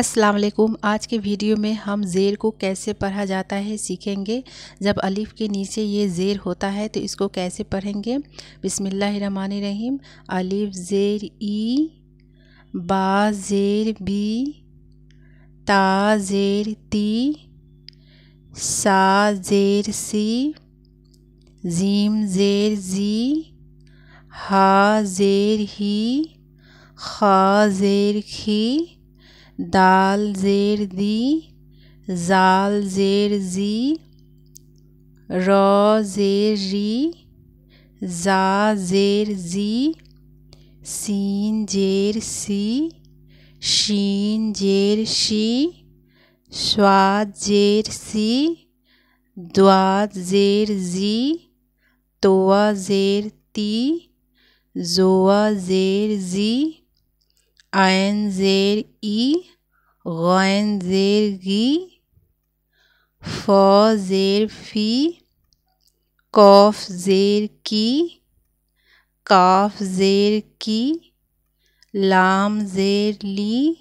अस्सलाम वालेकुम आज के वीडियो में हम ज़ेर को कैसे पढ़ा जाता है सीखेंगे जब अलिफ़ के नीचे ये ज़ेर होता है तो इसको कैसे पढ़ेंगे बिसमीम अलिफ़ ज़ेर ई बा ज़ेर बी ता ज़ेर ती सा ज़ेर सी ज़ीम ज़ेर ज़ी हा ज़ेर ही खा ज़ेर खी दाल ज़ेर दी जाल ज़ेर ज़ी रॉ ज़ेर री ज़ा ज़ेर ज़ी सीन ज़ेर सी शीन ज़ेर शी स्वाद ज़ेर सी द्वाद ज़ेर ज़ी तोआ ज़ेर ती जोआ ज़ेर ज़ी आयन जेर ई गैन जेर गी फ जेर फी कौफ जेर की काफ जेर की लाम जेर ली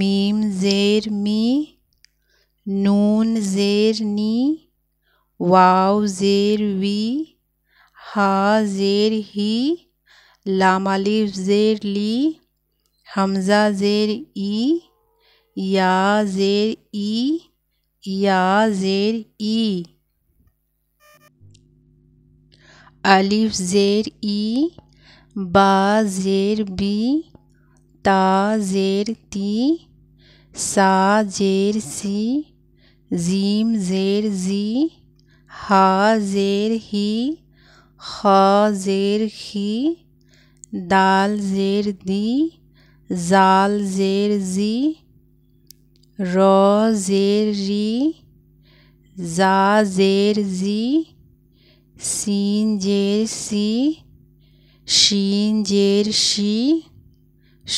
मीम जेर मी नून जेर नी वाव जेर वी हा जेर ही लामालिफ जेर ली हमज़ा ज़ेर ई या ज़ेर ई या ज़ेर ई अलिफ ज़ेर ई बा ज़ेर बी ता ज़ेर ती सा ज़ेर सी ज़ीम ज़ेर ज़ी हा ज़ेर ही खा ज़ेर ही दाल ज़ेर दी ज़ाल ज़ेर ज़ी रो ज़ेर री ज़ा ज़ेर ज़ी सीन ज़ेर सी शीन ज़ेर शी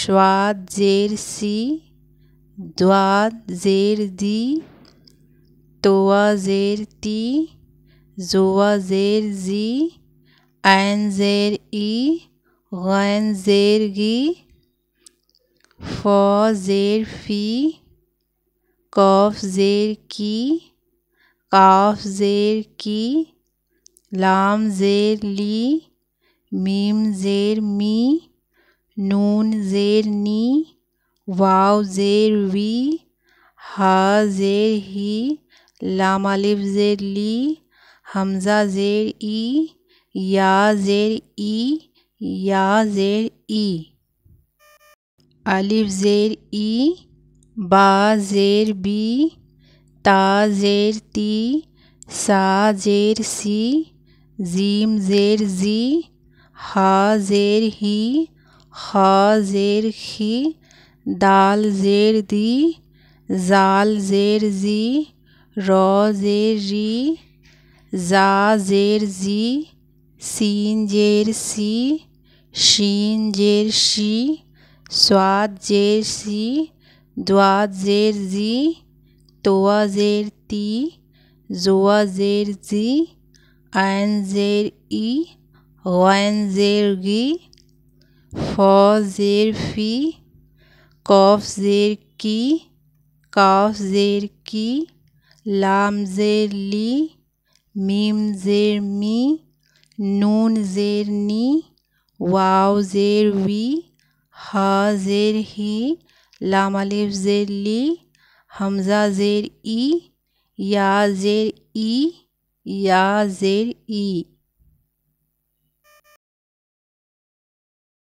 श्वाद ज़ेर सी द्वाद ज़ेर दी तोआ ज़ेर ती जोआ ज़ेर ज़ी ऐन ज़ेर ई गैन ज़ेर गी फ ज़ेर फ़ी कौफ ज़ेर की काफ़ ज़ेर की लाम ज़ेर ली मीम ज़ेर मी नून ज़ेर नी वाव ज़ेर वी हा ज़ेर ही लाम अलिफ ज़ेर ली हमज़ा ज़ेर ई या ज़ेर ई या ज़ेर ई अलिफ़ ज़ेर ई बा ज़ेर बी ता ज़ेर ती सा ज़ेर सी ज़ीम ज़ेर ज़ी हा ज़ेर ही खा ज़ेर खी दाल ज़ेर दी ज़ाल ज़ेर ज़ी रो ज़ेर री ज़ा ज़ेर ज़ी सीन ज़ेर सी शीन ज़ेर शी स्वाद ज़ेर सी द्वाद ज़ेर ज़ी तोआ ज़ेर ती जोआ ज़ेर ज़ी आयन ज़ेर ई गैन ज़ेर गी फ़ो ज़ेर फ़ी कौफ ज़ेर की काफ ज़ेर की लाम ज़ेर ली मीम ज़ेर मी नून ज़ेर नी वाव ज़ेर वी हा ज़ेर ही लाम अलिफ ज़ेर ली हमज़ा ज़ेर ई या ज़ेर ई या ज़ेर ई